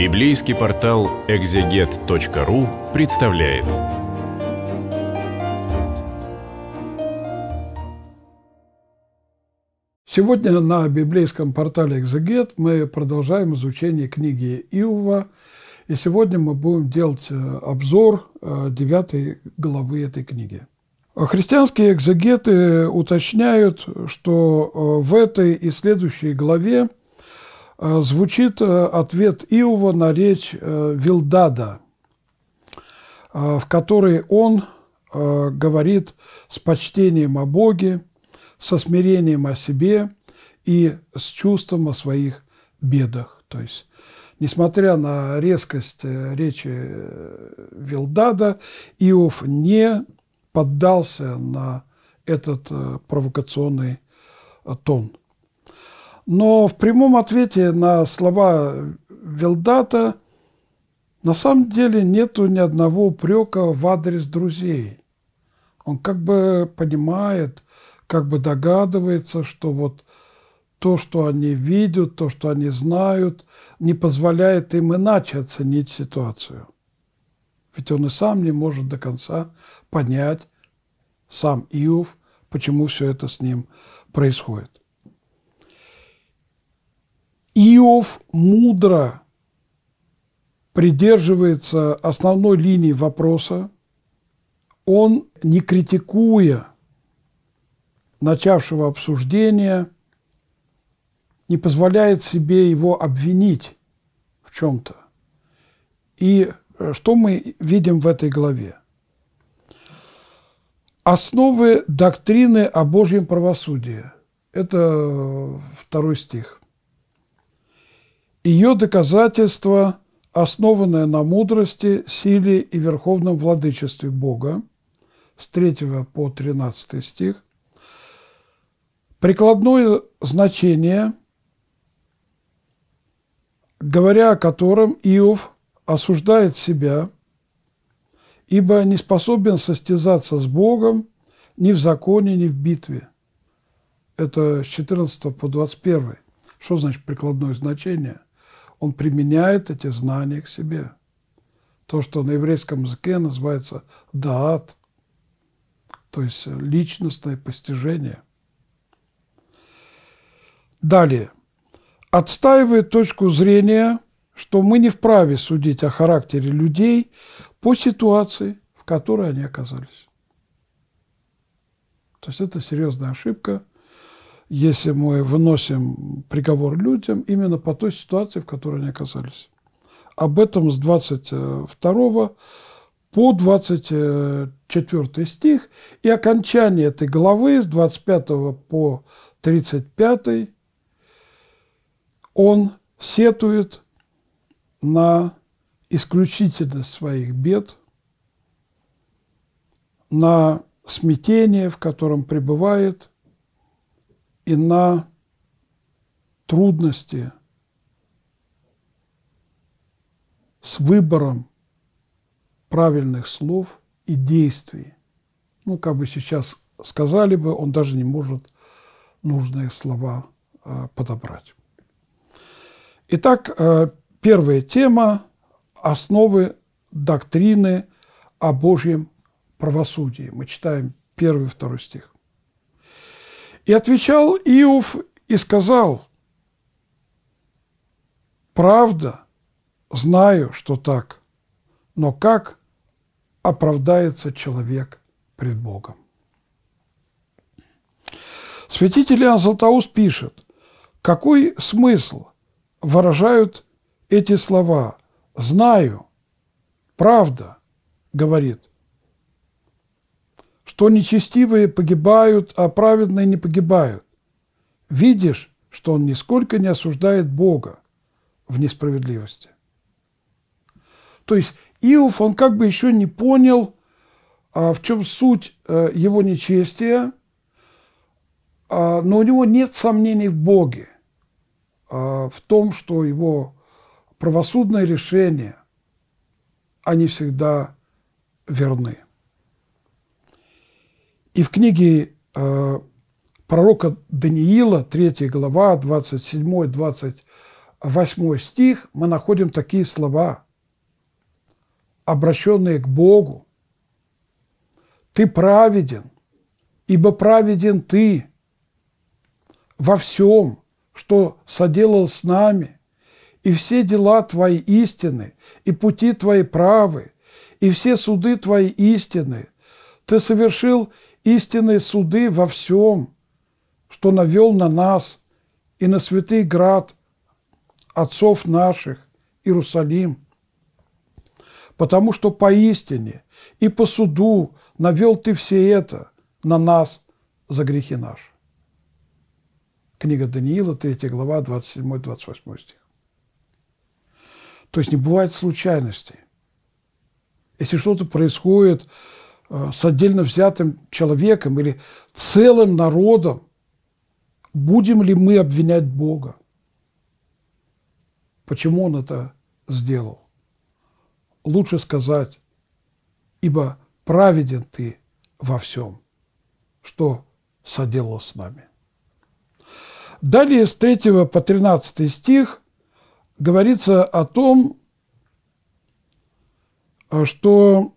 Библейский портал экзегет.ру представляет. Сегодня на библейском портале «Экзегет» мы продолжаем изучение книги Иова. И сегодня мы будем делать э, обзор 9 э, главы этой книги. А христианские экзегеты уточняют, что э, в этой и следующей главе – Э, звучит э, ответ Иова на речь э, Вилдада, в которой он говорит с почтением о Боге, со смирением о себе и с чувством о своих бедах. То есть, несмотря на резкость речи Вилдада, Иов не поддался на этот провокационный тон – но в прямом ответе на слова Вилдата на самом деле нету ни одного упрека в адрес друзей. Он как бы понимает, как бы догадывается, что вот то, что они видят, то, что они знают, не позволяет им иначе оценить ситуацию. Ведь он и сам не может до конца понять, сам Иов, почему все это с ним происходит. Иов мудро придерживается основной линии вопроса, он, не критикуя начавшего обсуждения, не позволяет себе его обвинить в чем-то. И э, что мы видим в этой главе? Основы доктрины о Божьем правосудии. Это э, второй стих. Ее доказательство, основанное на мудрости, силе и верховном владычестве Бога, с 3 по 13 стих, прикладное значение, говоря о котором Иов осуждает себя, ибо не способен состязаться с Богом ни в законе, ни в битве. Это с 14 по 21. Что значит прикладное значение – он применяет эти знания к себе. То, что на еврейском языке называется даат, то есть э, личностное постижение. Далее. Отстаивает точку зрения, что мы не вправе судить о характере людей по ситуации, в которой они оказались. То есть это серьезная ошибка – если мы выносим приговор людям именно по той ситуации, в которой они оказались. Об этом с 22 по 24 стих и окончание этой главы с 25 по 35 он сетует на исключительность своих бед, на смятение, в котором пребывает, и на трудности с выбором правильных слов и действий. Ну, как бы сейчас сказали бы, он даже не может нужные слова э, подобрать. Итак, э, первая тема – основы доктрины о Божьем правосудии. Мы читаем первый и второй стих. И отвечал Иов и сказал, «Правда, знаю, что так, но как оправдается человек пред Богом?» Святитель Иоанн Златоуст пишет, какой смысл выражают эти слова «знаю», «правда», говорит, что нечестивые погибают, а праведные не погибают. Видишь, что он нисколько не осуждает Бога в несправедливости. То есть Иов, он как бы еще не понял, а, в чем суть э, его нечестия, а, но у него нет сомнений в Боге, а, в том, что его правосудные решения, они всегда верны. И в книге э, пророка Даниила, 3 глава, 27-28 стих, мы находим такие слова, обращенные к Богу. «Ты праведен, ибо праведен ты во всем, что соделал с нами, и все дела твои истины, и пути твои правы, и все суды твои истины. Ты совершил истинные суды во всем, что навел на нас и на святый град отцов наших, Иерусалим, потому что поистине и по суду навел ты все это на нас за грехи наши. Книга Даниила, 3 глава, 27-28 стих. То есть не бывает случайностей. Если что-то происходит Э, с отдельно взятым человеком или целым народом, будем ли мы обвинять Бога? Почему Он это сделал? Лучше сказать, ибо праведен ты во всем, что соделал с нами. Далее с 3 по 13 стих говорится о том, э, что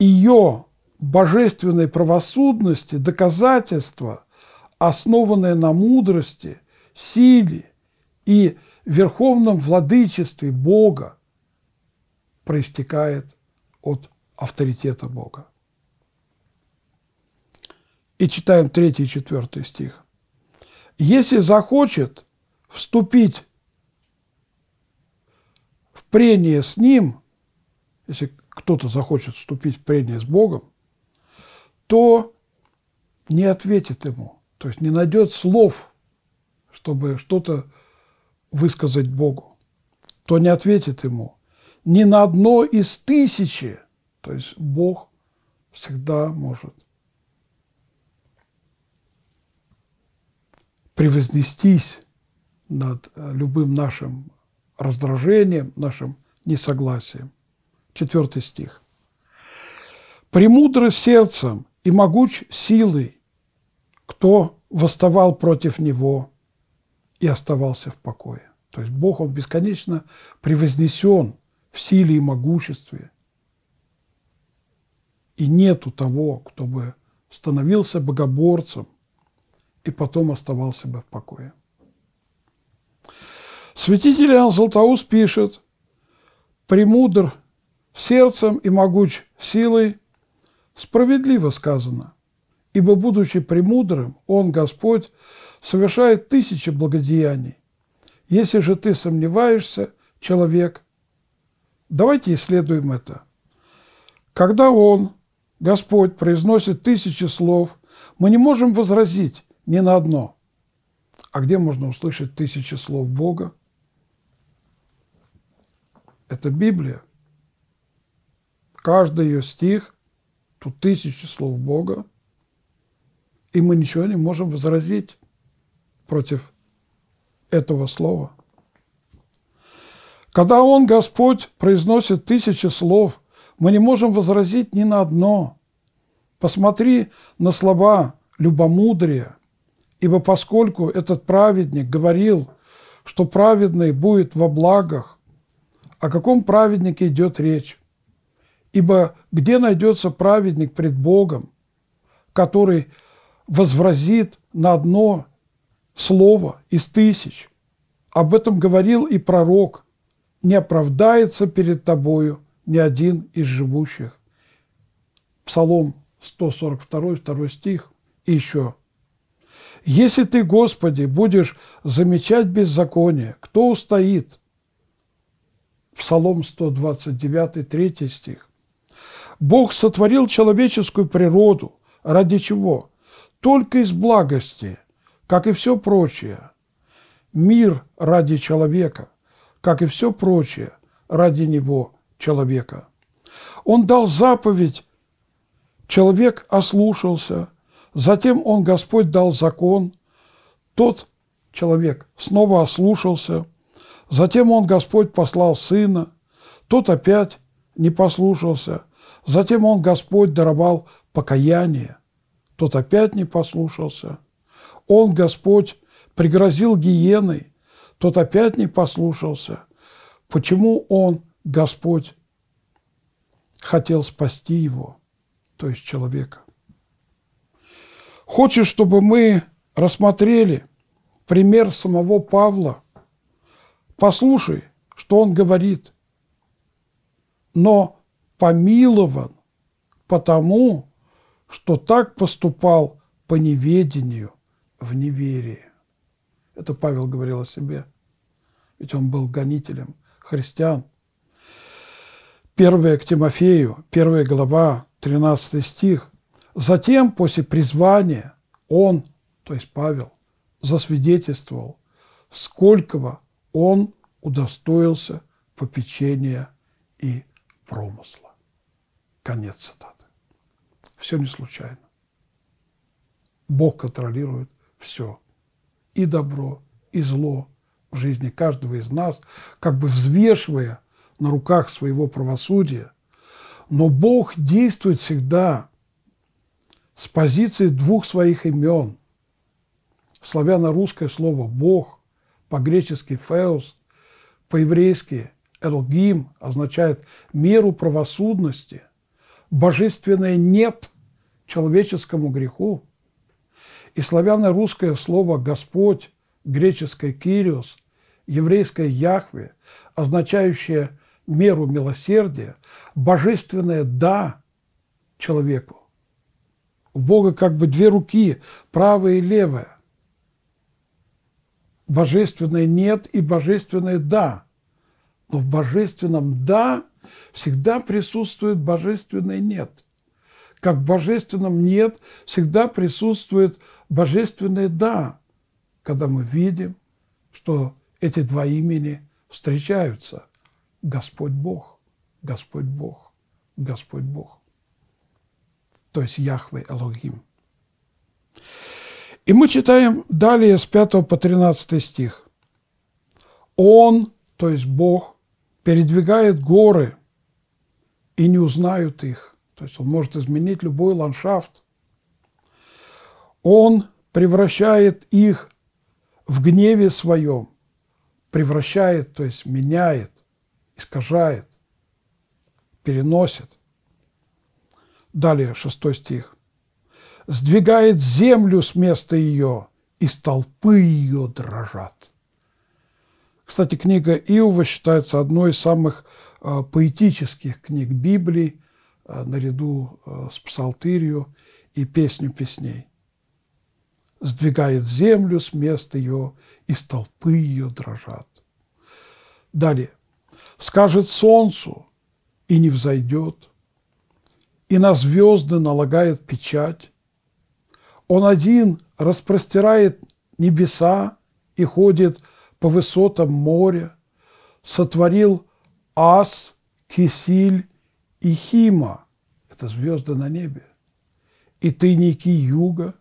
ее божественной правосудности доказательство, основанное на мудрости, силе и верховном владычестве Бога, проистекает от авторитета Бога. И читаем 3 и 4 стих. Если захочет вступить в прение с ним, если кто-то захочет вступить в прение с Богом, то не ответит ему, то есть не найдет слов, чтобы что-то высказать Богу, то не ответит ему ни на одно из тысячи. То есть Бог всегда может превознестись над любым нашим раздражением, нашим несогласием. Четвертый стих. «Премудро сердцем и могуч силой, кто восставал против него и оставался в покое». То есть Бог, Он бесконечно превознесен в силе и могуществе. И нету того, кто бы становился богоборцем и потом оставался бы в покое. Святитель Иоанн Златоуст пишет, «Премудр сердцем и могуч силой, справедливо сказано, ибо, будучи премудрым, Он, Господь, совершает тысячи благодеяний. Если же ты сомневаешься, человек, давайте исследуем это. Когда Он, Господь, произносит тысячи слов, мы не можем возразить ни на одно. А где можно услышать тысячи слов Бога? Это Библия – каждый ее стих, тут тысячи слов Бога, и мы ничего не можем возразить против этого слова. Когда Он, Господь, произносит тысячи слов, мы не можем возразить ни на одно. Посмотри на слова любомудрия, ибо поскольку этот праведник говорил, что праведный будет во благах, о каком праведнике идет речь? Ибо где найдется праведник пред Богом, который возразит на одно слово из тысяч? Об этом говорил и пророк. Не оправдается перед тобою ни один из живущих. Псалом 142, 2 стих и еще. Если ты, Господи, будешь замечать беззаконие, кто устоит? Псалом 129, 3 стих. Бог сотворил человеческую природу. Ради чего? Только из благости, как и все прочее. Мир ради человека, как и все прочее, ради него человека. Он дал заповедь, человек ослушался, затем он, Господь, дал закон, тот человек снова ослушался, затем он, Господь, послал сына, тот опять не послушался – Затем он, Господь, даровал покаяние. Тот опять не послушался. Он, Господь, пригрозил гиеной. Тот опять не послушался. Почему он, Господь, хотел спасти его, то есть человека? Хочешь, чтобы мы рассмотрели пример самого Павла? Послушай, что он говорит. Но помилован, потому что так поступал по неведению в неверии. Это Павел говорил о себе, ведь он был гонителем христиан. Первая к Тимофею, первая глава, 13 стих. Затем, после призвания, он, то есть Павел, засвидетельствовал, сколького он удостоился попечения и промысла. Конец цитаты. Все не случайно. Бог контролирует все. И добро, и зло в жизни каждого из нас, как бы взвешивая на руках своего правосудия. Но Бог действует всегда с позиции двух своих имен. Славяно-русское слово «бог», по-гречески «феос», по-еврейски «элогим» означает «меру правосудности», божественное «нет» человеческому греху. И славяно-русское слово «Господь», греческое «Кириос», еврейское «Яхве», означающее меру милосердия, божественное «да» человеку. У Бога как бы две руки, правая и левая. Божественное «нет» и божественное «да». Но в божественном «да» всегда присутствует божественный «нет». Как в божественном «нет» всегда присутствует божественное «да», когда мы видим, что эти два имени встречаются. Господь Бог, Господь Бог, Господь Бог. То есть Яхве Элогим. И мы читаем далее с 5 по 13 стих. Он, то есть Бог, передвигает горы и не узнают их. То есть он может изменить любой ландшафт. Он превращает их в гневе своем, превращает, то есть меняет, искажает, переносит. Далее, шестой стих. «Сдвигает землю с места ее, и столпы ее дрожат». Кстати, книга Иова считается одной из самых Э, поэтических книг Библии э, наряду э, с псалтырью и песню песней. Сдвигает землю с места ее, и столпы ее дрожат. Далее. Скажет солнцу, и не взойдет, и на звезды налагает печать. Он один распростирает небеса и ходит по высотам моря, сотворил Ас, Кисиль и Хима – это звезды на небе, и тайники юга.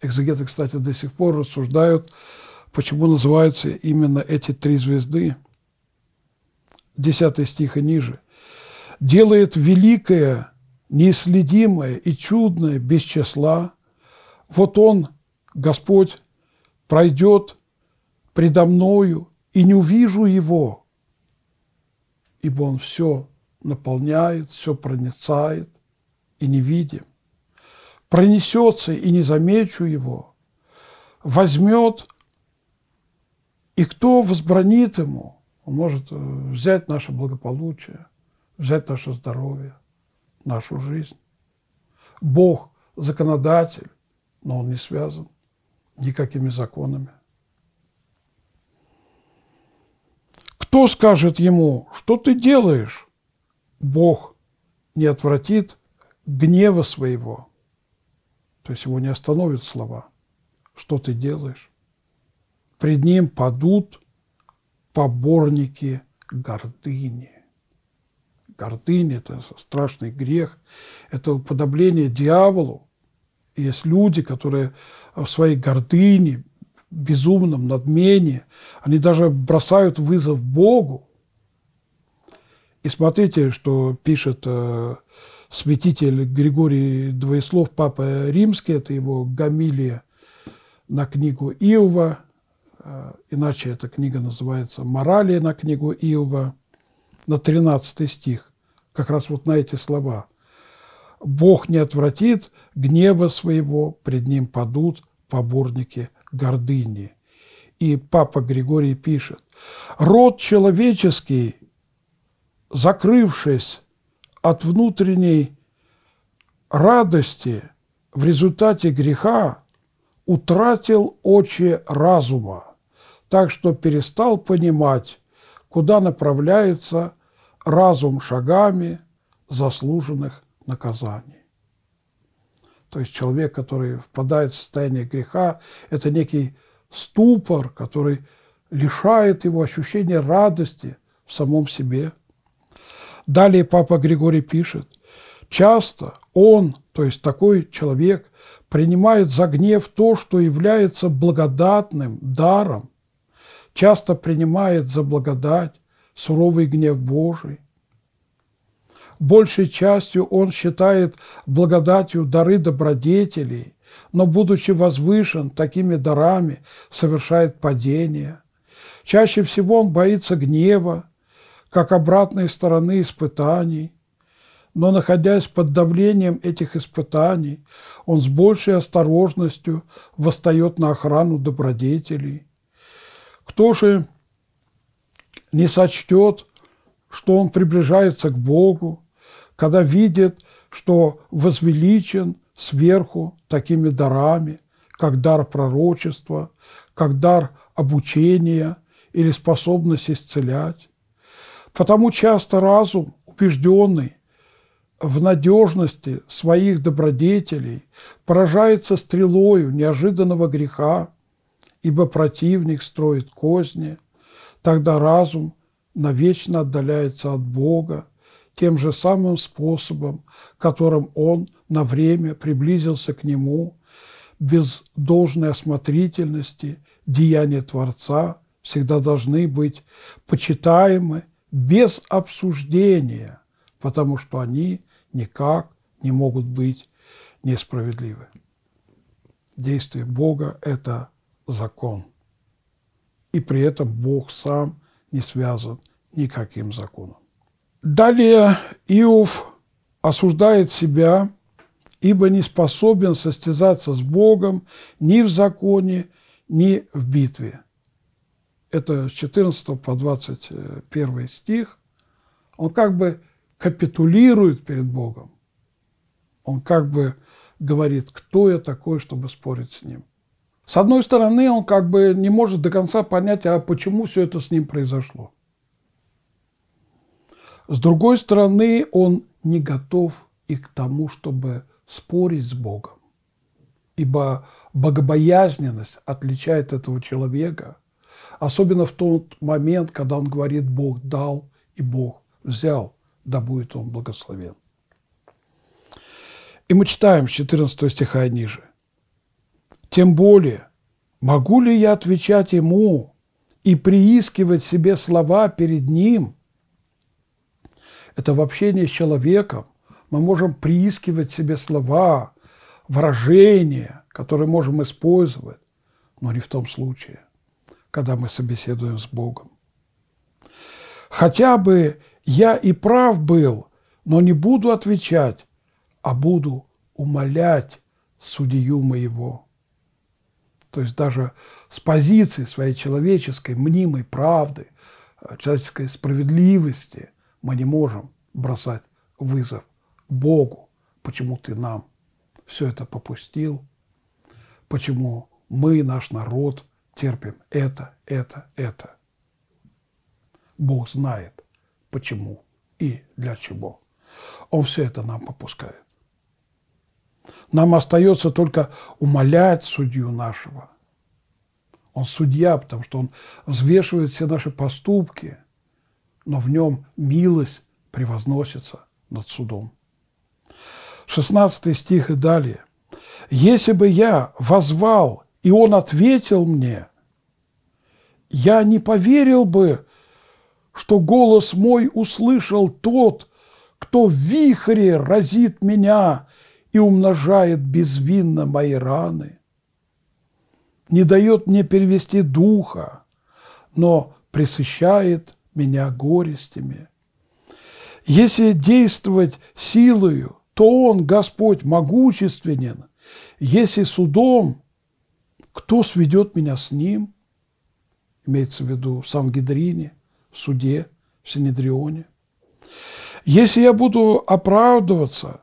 Экзегеты, кстати, до сих пор рассуждают, почему называются именно эти три звезды. Десятый стих и ниже. «Делает великое, неисследимое и чудное без числа. Вот Он, Господь, пройдет предо мною, и не увижу Его» ибо Он все наполняет, все проницает и не видим. Пронесется и не замечу его, возьмет, и кто возбранит ему, он может э, взять наше благополучие, взять наше здоровье, нашу жизнь. Бог законодатель, но он не связан никакими законами. Кто скажет ему, что ты делаешь? Бог не отвратит гнева своего. То есть его не остановят слова. Что ты делаешь? Пред ним падут поборники гордыни. Гордыня – это страшный грех, это уподобление дьяволу. Есть люди, которые в своей гордыне, безумном надмении, они даже бросают вызов Богу. И смотрите, что пишет э, святитель Григорий Двоеслов, Папа Римский, это его гамилия на книгу Иова, э, иначе эта книга называется «Морали на книгу Иова», на 13 стих, как раз вот на эти слова. «Бог не отвратит гнева своего, пред ним падут поборники гордыни. И папа Григорий пишет, род человеческий, закрывшись от внутренней радости в результате греха, утратил очи разума, так что перестал понимать, куда направляется разум шагами заслуженных наказаний. То есть человек, который впадает в состояние греха, это некий ступор, который лишает его ощущения радости в самом себе. Далее Папа Григорий пишет, часто он, то есть такой человек, принимает за гнев то, что является благодатным даром, часто принимает за благодать суровый гнев Божий, Большей частью он считает благодатью дары добродетелей, но, будучи возвышен такими дарами, совершает падение. Чаще всего он боится гнева, как обратной стороны испытаний, но, находясь под давлением этих испытаний, он с большей осторожностью восстает на охрану добродетелей. Кто же не сочтет, что он приближается к Богу, когда видит, что возвеличен сверху такими дарами, как дар пророчества, как дар обучения или способность исцелять. Потому часто разум, убежденный в надежности своих добродетелей, поражается стрелою неожиданного греха, ибо противник строит козни, тогда разум навечно отдаляется от Бога, тем же самым способом, которым он на время приблизился к нему, без должной осмотрительности деяния Творца всегда должны быть почитаемы без обсуждения, потому что они никак не могут быть несправедливы. Действие Бога – это закон. И при этом Бог сам не связан никаким законом. Далее Иов осуждает себя, ибо не способен состязаться с Богом ни в законе, ни в битве. Это с 14 по 21 стих. Он как бы капитулирует перед Богом. Он как бы говорит, кто я такой, чтобы спорить с ним. С одной стороны, он как бы не может до конца понять, а почему все это с ним произошло. С другой стороны, он не готов и к тому, чтобы спорить с Богом. Ибо богобоязненность отличает этого человека, особенно в тот момент, когда он говорит «Бог дал и Бог взял, да будет он благословен». И мы читаем с 14 стиха ниже. «Тем более, могу ли я отвечать ему и приискивать себе слова перед ним, это в общении с человеком мы можем приискивать себе слова, выражения, которые можем использовать, но не в том случае, когда мы собеседуем с Богом. Хотя бы я и прав был, но не буду отвечать, а буду умолять судью моего. То есть даже с позиции своей человеческой, мнимой правды, э, человеческой справедливости – мы не можем бросать вызов Богу, почему ты нам все это попустил, почему мы, наш народ, терпим это, это, это. Бог знает, почему и для чего. Он все это нам попускает. Нам остается только умолять судью нашего. Он судья, потому что он взвешивает все наши поступки – но в нем милость превозносится над судом. 16 стих и далее. «Если бы я возвал, и он ответил мне, я не поверил бы, что голос мой услышал тот, кто в вихре разит меня и умножает безвинно мои раны, не дает мне перевести духа, но пресыщает меня горестями. Если действовать силою, то Он, Господь, могущественен. Если судом, кто сведет меня с Ним? Имеется в виду в Сангедрине, в суде, в Синедрионе. Если я буду оправдываться,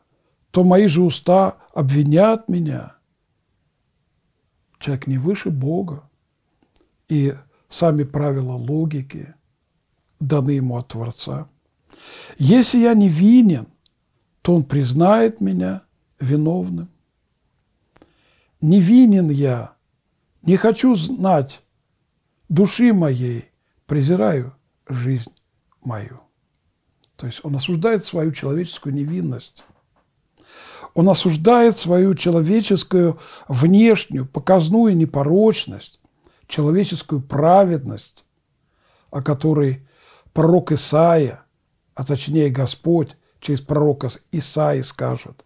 то мои же уста обвинят меня. Человек не выше Бога. И сами правила логики – даны ему от Творца. Если я невинен, то он признает меня виновным. Невинен я, не хочу знать души моей, презираю жизнь мою. То есть он осуждает свою человеческую невинность. Он осуждает свою человеческую внешнюю, показную непорочность, человеческую праведность, о которой пророк Исаия, а точнее Господь через пророка Исаии скажет,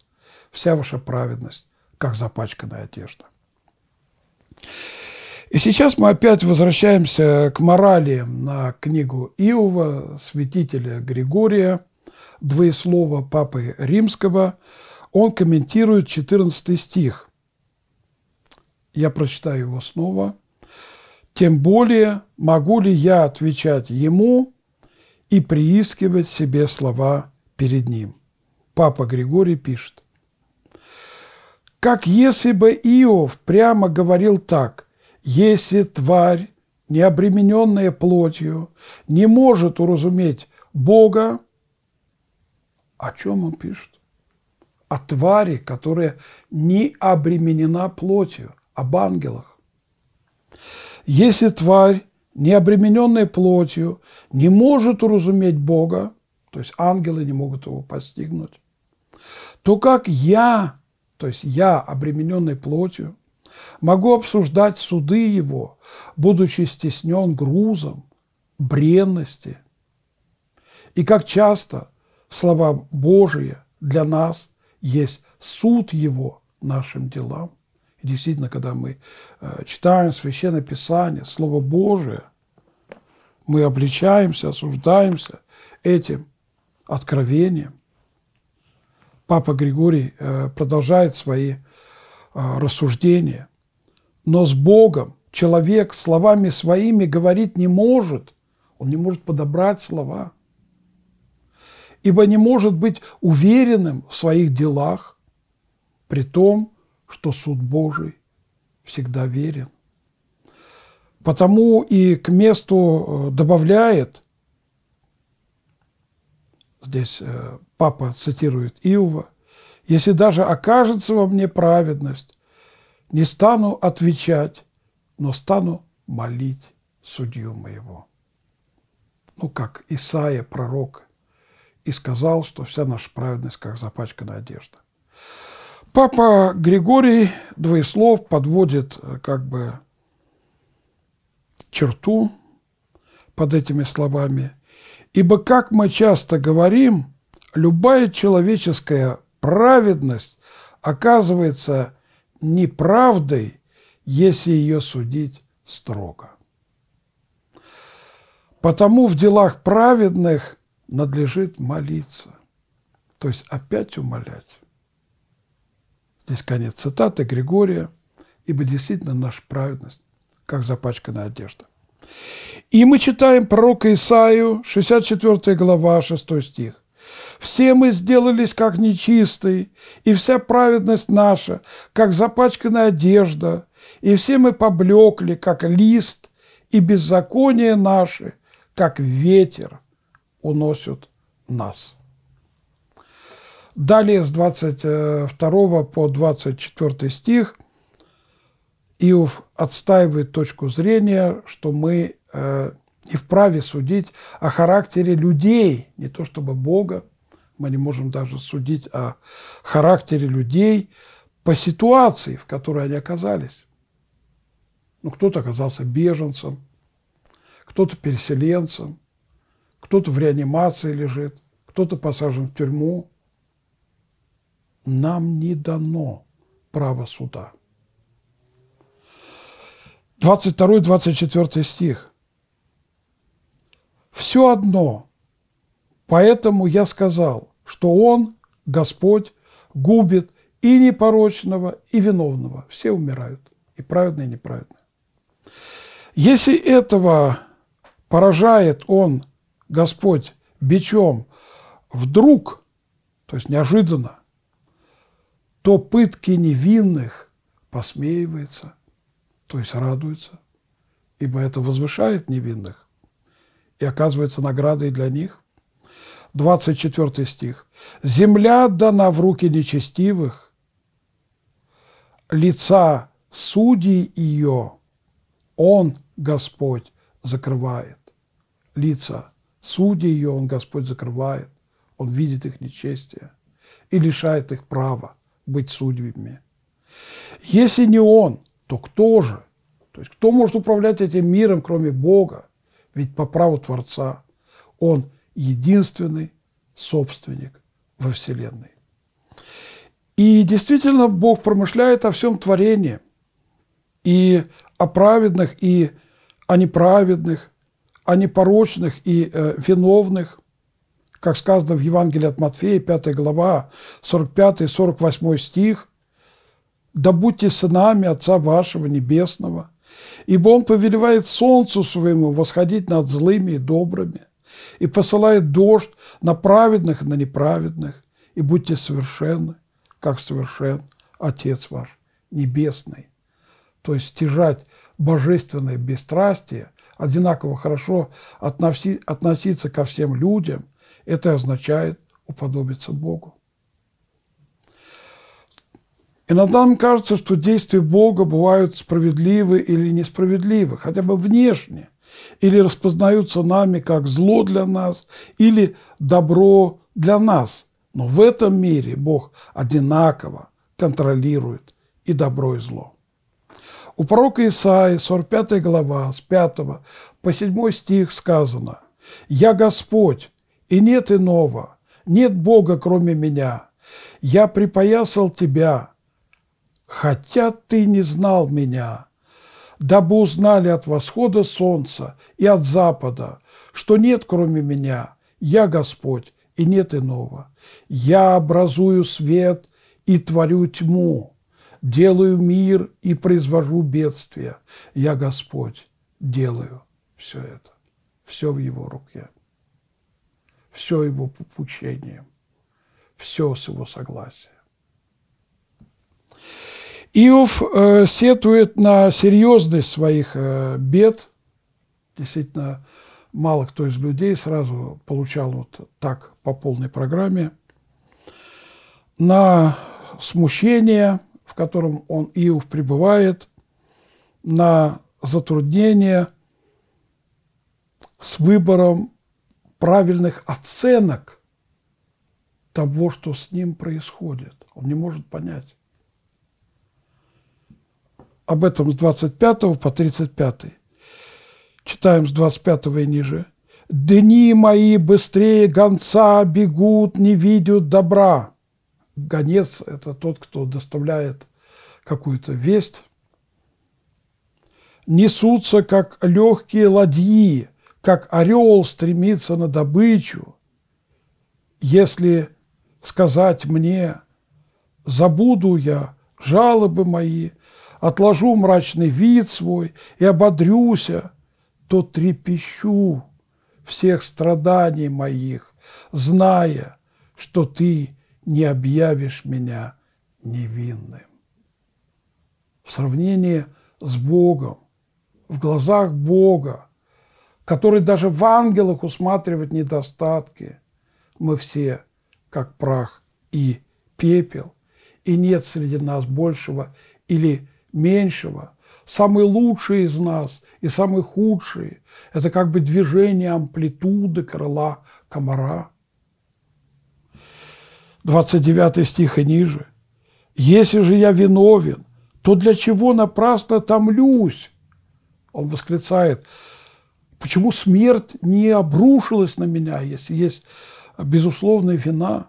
вся ваша праведность, как запачканная одежда. И сейчас мы опять возвращаемся к морали на книгу Иова, святителя Григория, двоеслова Папы Римского. Он комментирует 14 стих. Я прочитаю его снова. «Тем более могу ли я отвечать ему, и приискивать себе слова перед ним. Папа Григорий пишет. Как если бы Иов прямо говорил так, если тварь, не обремененная плотью, не может уразуметь Бога, о чем он пишет? О твари, которая не обременена плотью, об ангелах. Если тварь не обремененный плотью, не может уразуметь Бога, то есть ангелы не могут его постигнуть, то как я, то есть я, обремененный плотью, могу обсуждать суды его, будучи стеснен грузом, бренности. И как часто слова Божии для нас есть суд его нашим делам. И действительно, когда мы э, читаем Священное Писание, Слово Божие, мы обличаемся, осуждаемся этим откровением. Папа Григорий э, продолжает свои э, рассуждения. Но с Богом человек словами своими говорить не может. Он не может подобрать слова. Ибо не может быть уверенным в своих делах, при том, что суд Божий всегда верен. Потому и к месту э, добавляет, здесь э, папа цитирует Иова, «Если даже окажется во мне праведность, не стану отвечать, но стану молить судью моего». Ну, как Исаия, пророк, и сказал, что вся наша праведность, как запачканная одежда. Папа Григорий Двоеслов подводит э, как бы черту под этими словами. Ибо, как мы часто говорим, любая человеческая праведность оказывается неправдой, если ее судить строго. Потому в делах праведных надлежит молиться, то есть опять умолять. Здесь конец цитаты Григория. «Ибо действительно наша праведность, как запачканная одежда». И мы читаем пророка Исаию, 64 глава, 6 стих. «Все мы сделались, как нечистые, и вся праведность наша, как запачканная одежда, и все мы поблекли, как лист, и беззаконие наше как ветер, уносят нас». Далее с 22 по 24 стих Иов отстаивает точку зрения, что мы э, не вправе судить о характере людей, не то чтобы Бога, мы не можем даже судить о характере людей по ситуации, в которой они оказались. Ну, кто-то оказался беженцем, кто-то переселенцем, кто-то в реанимации лежит, кто-то посажен в тюрьму, нам не дано право суда. 22-24 стих. «Все одно, поэтому я сказал, что Он, Господь, губит и непорочного, и виновного. Все умирают, и праведные, и неправедные. Если этого поражает Он, Господь, бичом, вдруг, то есть неожиданно, то пытки невинных посмеивается, то есть радуется, ибо это возвышает невинных и оказывается наградой для них. 24 стих. «Земля дана в руки нечестивых, лица судей ее Он, Господь, закрывает». Лица судей ее Он, Господь, закрывает. Он видит их нечестие и лишает их права быть судьбами. Если не он, то кто же? То есть кто может управлять этим миром, кроме Бога? Ведь по праву Творца он единственный собственник во Вселенной. И действительно, Бог промышляет о всем творении, и о праведных, и о неправедных, о непорочных и э, виновных – как сказано в Евангелии от Матфея, 5 глава, 45-48 стих, «Да будьте сынами Отца вашего Небесного, ибо Он повелевает солнцу своему восходить над злыми и добрыми, и посылает дождь на праведных и на неправедных, и будьте совершенны, как совершен Отец ваш Небесный». То есть стяжать божественное бесстрастие, одинаково хорошо относи, относиться ко всем людям – это означает уподобиться Богу. Иногда нам кажется, что действия Бога бывают справедливы или несправедливы, хотя бы внешне, или распознаются нами как зло для нас, или добро для нас. Но в этом мире Бог одинаково контролирует и добро, и зло. У пророка Исаии, 45 глава, с 5 по 7 стих сказано «Я Господь, и нет иного, нет Бога, кроме меня. Я припоясал тебя, хотя ты не знал меня, дабы узнали от восхода солнца и от запада, что нет кроме меня, я Господь, и нет иного. Я образую свет и творю тьму, делаю мир и произвожу бедствие. Я Господь, делаю все это. Все в его руке все его попущением, все с его согласия. Иов э, сетует на серьезность своих э, бед. Действительно, мало кто из людей сразу получал вот так по полной программе. На смущение, в котором он, Иов, пребывает, на затруднение с выбором правильных оценок того, что с ним происходит. Он не может понять. Об этом с 25 по 35. Читаем с 25 и ниже. «Дни мои быстрее гонца бегут, не видят добра». Гонец – это тот, кто доставляет какую-то весть. «Несутся, как легкие ладьи, как орел стремится на добычу, если сказать мне, забуду я жалобы мои, отложу мрачный вид свой и ободрюся, то трепещу всех страданий моих, зная, что ты не объявишь меня невинным. В сравнении с Богом, в глазах Бога который даже в ангелах усматривает недостатки. Мы все, как прах и пепел, и нет среди нас большего или меньшего. Самые лучшие из нас и самые худшие – это как бы движение амплитуды крыла комара. 29 стих и ниже. «Если же я виновен, то для чего напрасно томлюсь?» Он восклицает – Почему смерть не обрушилась на меня, если есть безусловная вина?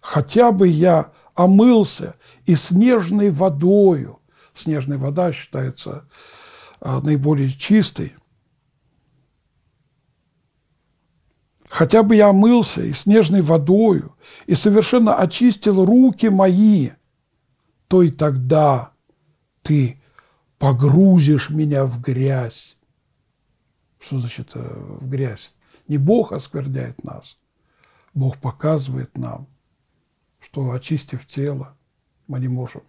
Хотя бы я омылся и снежной водою, снежная вода считается а, наиболее чистой, хотя бы я омылся и снежной водою, и совершенно очистил руки мои, то и тогда ты погрузишь меня в грязь что значит э, в грязь? Не Бог оскверняет нас. Бог показывает нам, что очистив тело, мы не можем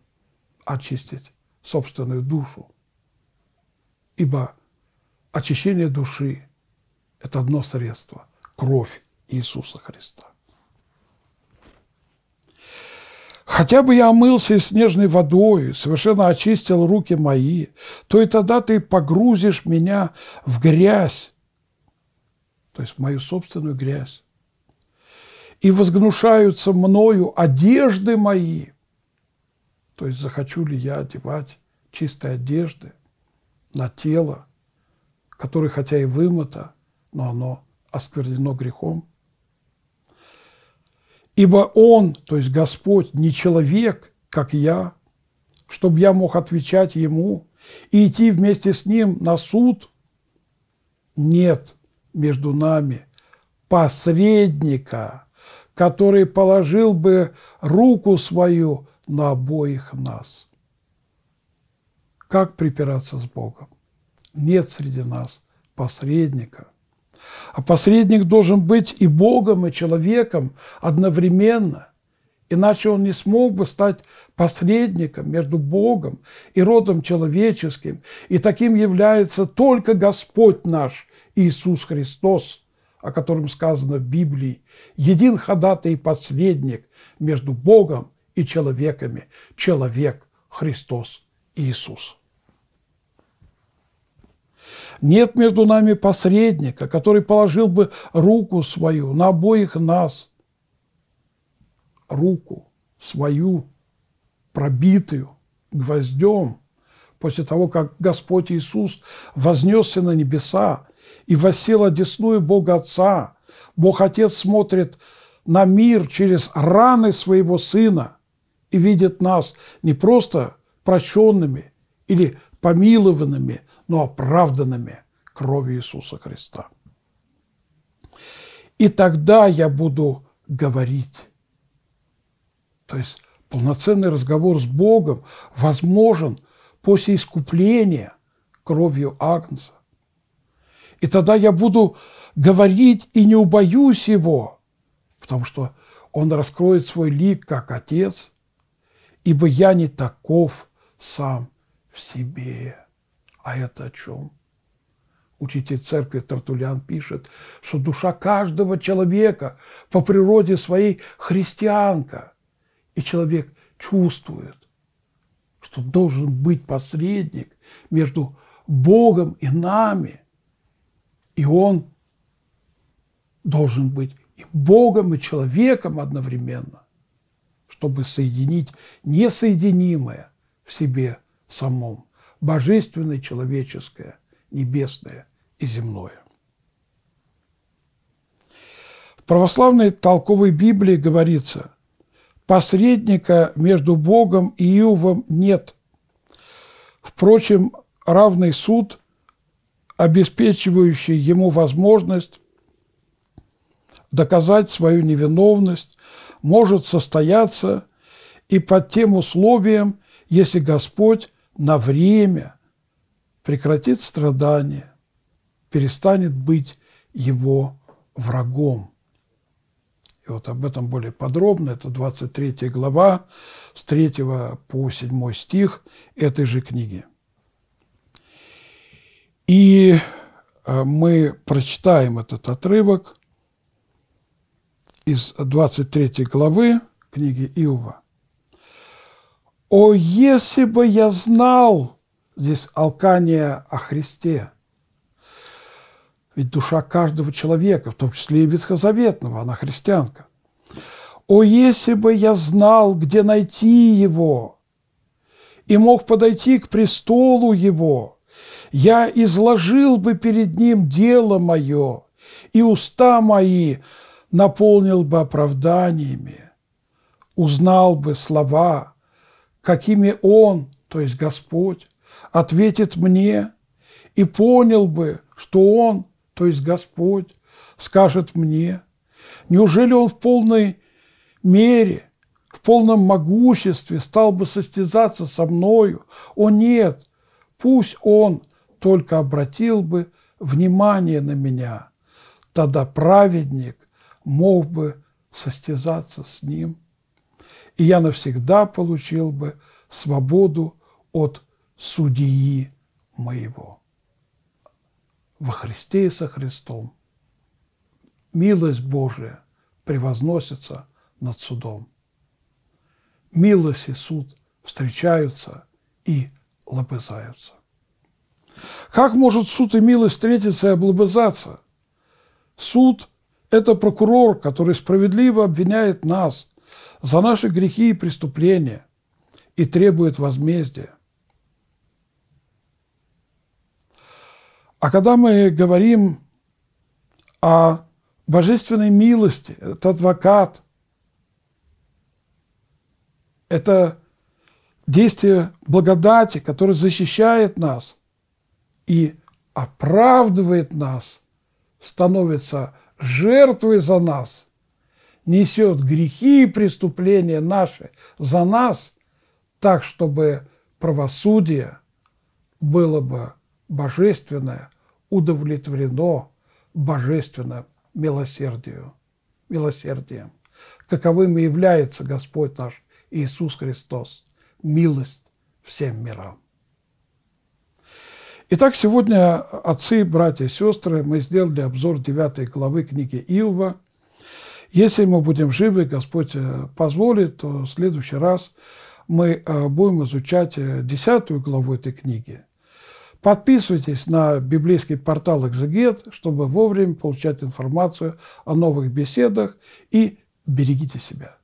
очистить собственную душу. Ибо очищение души – это одно средство – кровь Иисуса Христа. Хотя бы я омылся и снежной водой, совершенно очистил руки мои, то и тогда ты погрузишь меня в грязь, то есть в мою собственную грязь. И возгнушаются мною одежды мои, то есть захочу ли я одевать чистой одежды на тело, которое хотя и вымыто, но оно осквернено грехом – Ибо Он, то есть Господь, не человек, как я, чтобы я мог отвечать Ему и идти вместе с Ним на суд. Нет между нами посредника, который положил бы руку свою на обоих нас. Как припираться с Богом? Нет среди нас посредника – а посредник должен быть и Богом, и человеком одновременно. Иначе он не смог бы стать посредником между Богом и родом человеческим. И таким является только Господь наш Иисус Христос, о котором сказано в Библии, един ходатай и посредник между Богом и человеками, человек Христос Иисус. Нет между нами посредника, который положил бы руку свою на обоих нас. Руку свою, пробитую гвоздем, после того, как Господь Иисус вознесся на небеса и восел одесную Бога Отца. Бог Отец смотрит на мир через раны своего Сына и видит нас не просто прощенными или помилованными, но оправданными кровью Иисуса Христа. И тогда я буду говорить. То есть полноценный разговор с Богом возможен после искупления кровью Агнца. И тогда я буду говорить и не убоюсь его, потому что он раскроет свой лик как отец, ибо я не таков сам в себе. А это о чем? Учитель церкви Тартулян пишет, что душа каждого человека по природе своей христианка. И человек чувствует, что должен быть посредник между Богом и нами. И он должен быть и Богом, и человеком одновременно, чтобы соединить несоединимое в себе самом божественное, человеческое, небесное и земное. В православной толковой Библии говорится, посредника между Богом и Иовом нет. Впрочем, равный суд, обеспечивающий ему возможность доказать свою невиновность, может состояться и под тем условием, если Господь на время прекратит страдания, перестанет быть его врагом. И вот об этом более подробно. Это 23 глава с 3 по 7 стих этой же книги. И э, мы прочитаем этот отрывок из 23 главы книги Иова – «О, если бы я знал!» Здесь алкания о Христе. Ведь душа каждого человека, в том числе и ветхозаветного, она христианка. «О, если бы я знал, где найти его, и мог подойти к престолу его, я изложил бы перед ним дело мое, и уста мои наполнил бы оправданиями, узнал бы слова, какими Он, то есть Господь, ответит мне, и понял бы, что Он, то есть Господь, скажет мне, неужели Он в полной мере, в полном могуществе стал бы состязаться со мною? О нет, пусть Он только обратил бы внимание на меня, тогда праведник мог бы состязаться с Ним и я навсегда получил бы свободу от судьи моего. Во Христе и со Христом милость Божия превозносится над судом. Милость и суд встречаются и лобызаются. Как может суд и милость встретиться и облобызаться? Суд – это прокурор, который справедливо обвиняет нас – за наши грехи и преступления и требует возмездия. А когда мы говорим о божественной милости, это адвокат, это действие благодати, которое защищает нас и оправдывает нас, становится жертвой за нас – несет грехи и преступления наши за нас, так, чтобы правосудие было бы божественное, удовлетворено божественным милосердием, милосердием, каковым и является Господь наш Иисус Христос, милость всем мирам. Итак, сегодня отцы, братья и сестры, мы сделали обзор 9 главы книги Иова. Если мы будем живы, Господь э, позволит, то в следующий раз мы э, будем изучать э, десятую главу этой книги. Подписывайтесь на библейский портал «Экзегет», чтобы вовремя получать информацию о новых беседах и берегите себя.